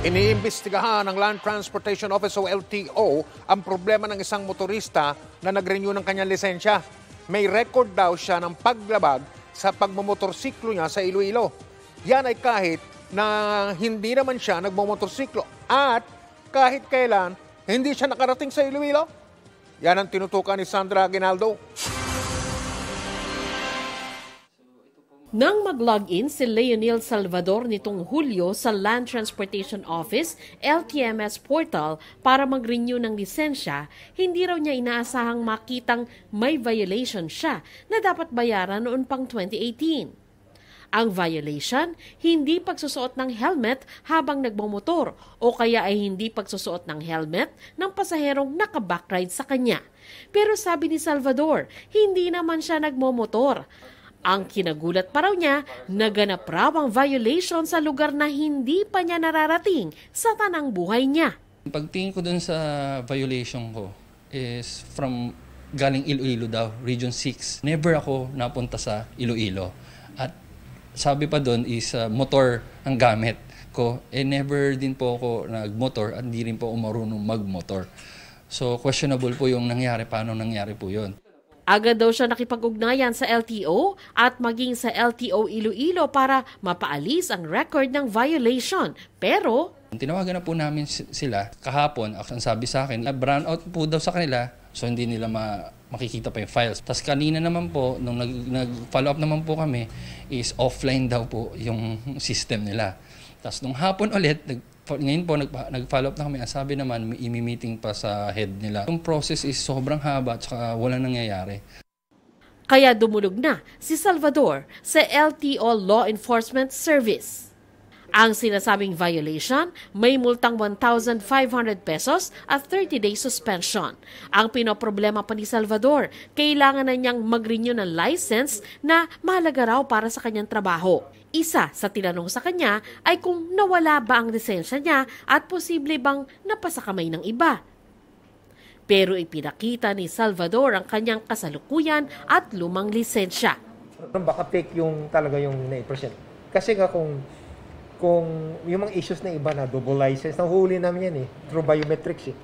Iniimbestigahan ng Land Transportation Office o LTO ang problema ng isang motorista na nag-renew ng kanyang lisensya. May record daw siya ng paglabag sa pagmamotorsiklo niya sa Iloilo. Yan ay kahit na hindi naman siya nagmamotorsiklo at kahit kailan hindi siya nakarating sa Iloilo. Yan ang tinutukan ni Sandra Aguinaldo. Nang mag-login si Leonel Salvador nitong Hulyo sa Land Transportation Office LTMS portal para mag-renew ng lisensya, hindi raw niya inaasahang makitang may violation siya na dapat bayaran noon pang 2018. Ang violation, hindi pagsusuot ng helmet habang nagmumotor o kaya ay hindi pagsusuot ng helmet ng pasaherong nakabackride sa kanya. Pero sabi ni Salvador, hindi naman siya nagmumotor ang kinagulat pa raw niya, naganap raw ang violation sa lugar na hindi pa niya nararating sa tanang buhay niya. Pagtingin ko dun sa violation ko is from galing Iloilo daw, Region 6. Never ako napunta sa Iloilo. At sabi pa dun is uh, motor ang gamit ko. Eh never din po ako nagmotor at hindi rin po ako marunong magmotor. So questionable po yung nangyari, paano nangyari po yon Agad daw siya nakipag-ugnayan sa LTO at maging sa LTO Iloilo para mapaalis ang record ng violation. Pero... Tinawagan na po namin sila kahapon. Ang sabi sa akin, brown out po daw sa kanila so hindi nila ma makikita pa yung files. Tapos kanina naman po, nung nag-follow up naman po kami, is offline daw po yung system nila. Tapos nung hapon ulit, nag ngayon po, nag, nag-follow up na kami. Ang sabi naman, imi-meeting pa sa head nila. Yung process is sobrang haba at wala nangyayari. Kaya dumulog na si Salvador sa LTO Law Enforcement Service. Ang sinasabing violation, may multang 1,500 pesos at 30-day suspension. Ang pinoproblema pa ni Salvador, kailangan na niyang mag-renew ng license na mahalaga raw para sa kanyang trabaho. Isa sa tinanong sa kanya ay kung nawala ba ang lisensya niya at posible bang napasa kamay ng iba. Pero ipinakita ni Salvador ang kanyang kasalukuyan at lumang lisensya. Baka fake yung talaga yung na Kasi nga kung kung yung mga issues na iba na double license, nahuhuli namin yan eh, through biometrics eh.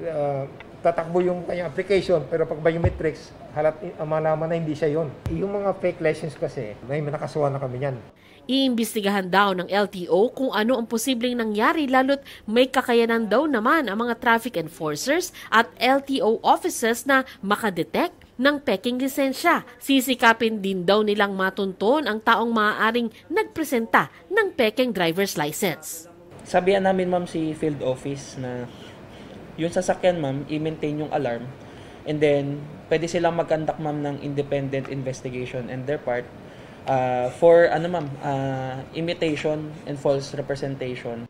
Uh, tatakbo yung kanyang application, pero pag biometrics, halat, ah, malaman na hindi siya yon. Yung mga fake license kasi, may nakasuha na kami yan. Iimbestigahan daw ng LTO kung ano ang posibleng nangyari lalo't may kakayanan daw naman ang mga traffic enforcers at LTO offices na makadetect ng peking lisensya. Sisikapin din daw nilang matunton ang taong maaaring nagpresenta ng peking driver's license. Sabihan namin ma'am si field office na yung sasakyan ma'am, i-maintain yung alarm and then pwede silang mag-conduct ma'am ng independent investigation and their part uh, for ano ma'am, uh, imitation and false representation.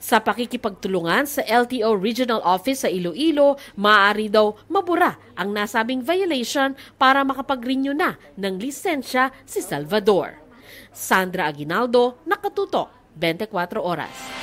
Sa pakikipagtulungan sa LTO Regional Office sa Iloilo, maaari daw mabura ang nasabing violation para makapag-renew na ng lisensya si Salvador. Sandra Aguinaldo, Nakatutok, 24 Oras.